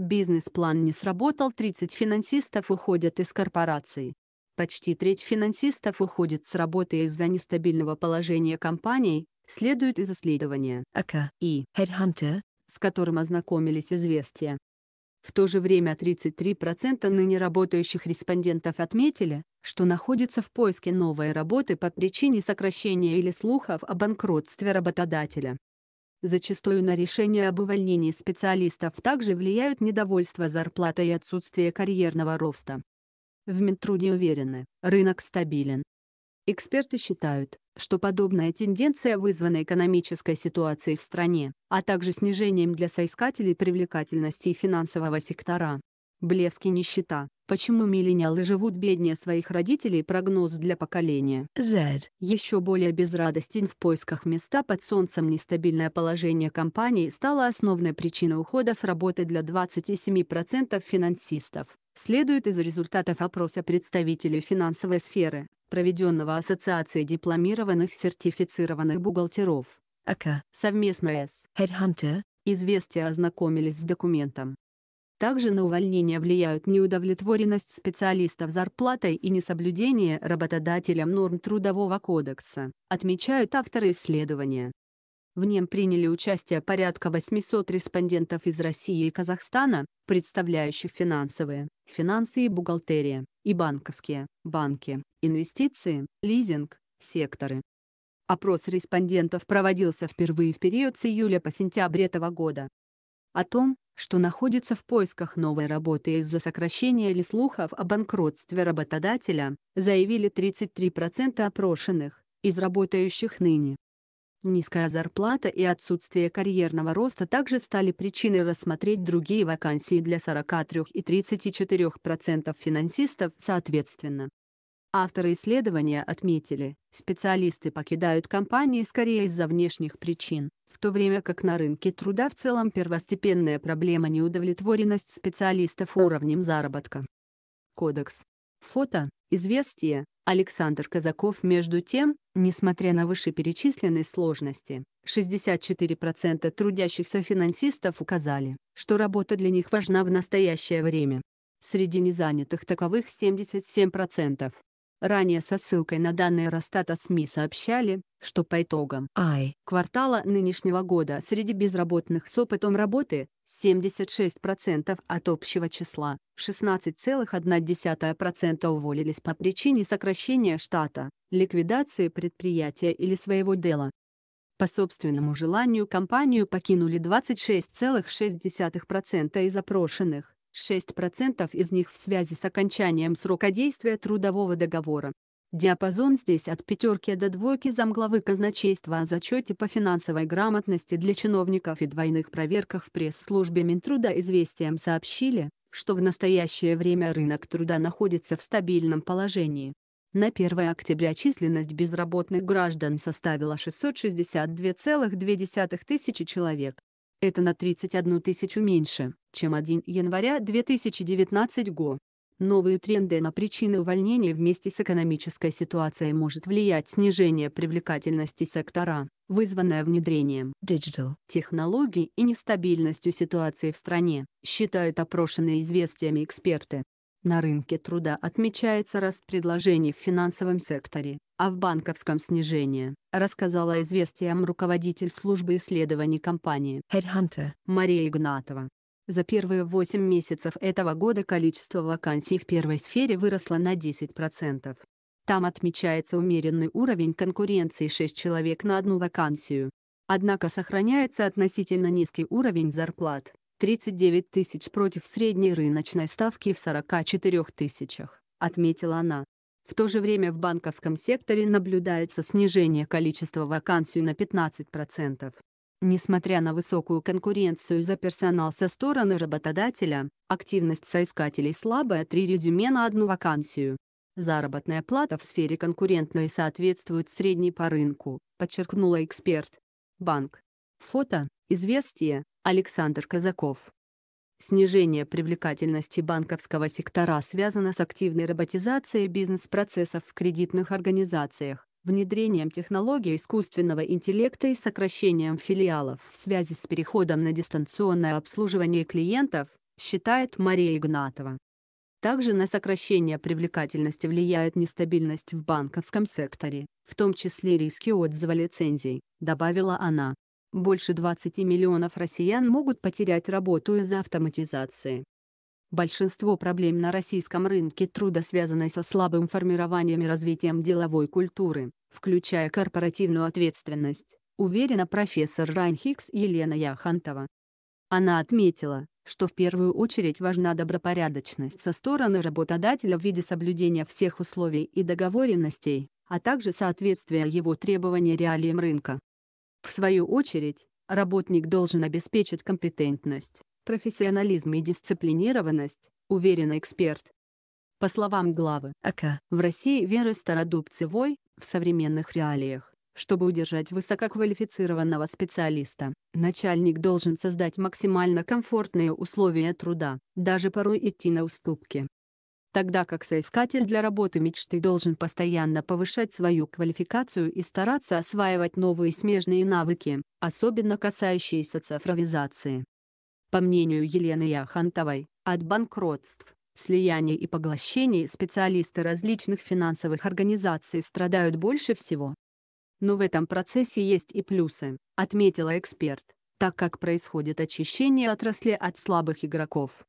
Бизнес-план не сработал, 30 финансистов уходят из корпорации. Почти треть финансистов уходит с работы из-за нестабильного положения компаний, следует из исследования АК и Headhunter, с которым ознакомились известия. В то же время 33% ныне работающих респондентов отметили, что находятся в поиске новой работы по причине сокращения или слухов о банкротстве работодателя. Зачастую на решение об увольнении специалистов также влияют недовольство зарплатой и отсутствие карьерного роста. В Минтруде уверены, рынок стабилен. Эксперты считают, что подобная тенденция вызвана экономической ситуацией в стране, а также снижением для соискателей привлекательности финансового сектора. Блеск и нищета. Почему миллениалы живут беднее своих родителей? Прогноз для поколения. Z. Еще более безрадостен в поисках места под солнцем нестабильное положение компании стало основной причиной ухода с работы для 27% финансистов. Следует из результатов опроса представителей финансовой сферы, проведенного Ассоциацией дипломированных сертифицированных бухгалтеров. АК. Совместно с Headhunter. Известия ознакомились с документом, также на увольнение влияют неудовлетворенность специалистов зарплатой и несоблюдение работодателем норм Трудового кодекса, отмечают авторы исследования. В нем приняли участие порядка 800 респондентов из России и Казахстана, представляющих финансовые, финансы и бухгалтерия, и банковские, банки, инвестиции, лизинг, секторы. Опрос респондентов проводился впервые в период с июля по сентябрь этого года. О том, что находится в поисках новой работы из-за сокращения или слухов о банкротстве работодателя, заявили 33% опрошенных, из работающих ныне. Низкая зарплата и отсутствие карьерного роста также стали причиной рассмотреть другие вакансии для 43 и 34% финансистов соответственно. Авторы исследования отметили, специалисты покидают компании скорее из-за внешних причин, в то время как на рынке труда в целом первостепенная проблема неудовлетворенность специалистов уровнем заработка. Кодекс. Фото, известие, Александр Казаков между тем, несмотря на вышеперечисленные сложности, 64% трудящихся финансистов указали, что работа для них важна в настоящее время. Среди незанятых таковых 77%. Ранее со ссылкой на данные Росстата СМИ сообщали, что по итогам АИ квартала нынешнего года среди безработных с опытом работы 76% от общего числа, 16,1% уволились по причине сокращения штата, ликвидации предприятия или своего дела. По собственному желанию компанию покинули 26,6% из опрошенных. 6% из них в связи с окончанием срока действия трудового договора. Диапазон здесь от пятерки до двойки замглавы казначейства о зачете по финансовой грамотности для чиновников и двойных проверках в пресс-службе Минтруда известиям сообщили, что в настоящее время рынок труда находится в стабильном положении. На 1 октября численность безработных граждан составила 662,2 тысячи человек, это на 31 тысячу меньше, чем 1 января 2019 года. Новые тренды на причины увольнения вместе с экономической ситуацией может влиять снижение привлекательности сектора, вызванное внедрением digital технологий и нестабильностью ситуации в стране, считают опрошенные известиями эксперты. На рынке труда отмечается рост предложений в финансовом секторе, а в банковском снижение, рассказала известиям руководитель службы исследований компании Headhunter Мария Игнатова. За первые 8 месяцев этого года количество вакансий в первой сфере выросло на 10%. Там отмечается умеренный уровень конкуренции 6 человек на одну вакансию. Однако сохраняется относительно низкий уровень зарплат, 39 тысяч против средней рыночной ставки в 44 тысячах, отметила она. В то же время в банковском секторе наблюдается снижение количества вакансий на 15%. Несмотря на высокую конкуренцию за персонал со стороны работодателя, активность соискателей слабая три резюме на одну вакансию. Заработная плата в сфере конкурентной соответствует средней по рынку, подчеркнула эксперт. Банк. Фото, известие, Александр Казаков. Снижение привлекательности банковского сектора связано с активной роботизацией бизнес-процессов в кредитных организациях, внедрением технологий искусственного интеллекта и сокращением филиалов в связи с переходом на дистанционное обслуживание клиентов, считает Мария Игнатова. Также на сокращение привлекательности влияет нестабильность в банковском секторе, в том числе риски отзыва лицензий, добавила она. Больше 20 миллионов россиян могут потерять работу из-за автоматизации. Большинство проблем на российском рынке труда связаны со слабым формированием и развитием деловой культуры, включая корпоративную ответственность, уверена профессор Райнхикс Елена Яхантова. Она отметила, что в первую очередь важна добропорядочность со стороны работодателя в виде соблюдения всех условий и договоренностей, а также соответствия его требований реалиям рынка. В свою очередь, работник должен обеспечить компетентность, профессионализм и дисциплинированность, уверен эксперт. По словам главы АК, в России веры Стародубцевой в современных реалиях чтобы удержать высококвалифицированного специалиста, начальник должен создать максимально комфортные условия труда, даже порой идти на уступки тогда как соискатель для работы мечты должен постоянно повышать свою квалификацию и стараться осваивать новые смежные навыки, особенно касающиеся цифровизации. По мнению Елены Яхантовой, от банкротств, слияний и поглощений специалисты различных финансовых организаций страдают больше всего. Но в этом процессе есть и плюсы, отметила эксперт, так как происходит очищение отрасли от слабых игроков.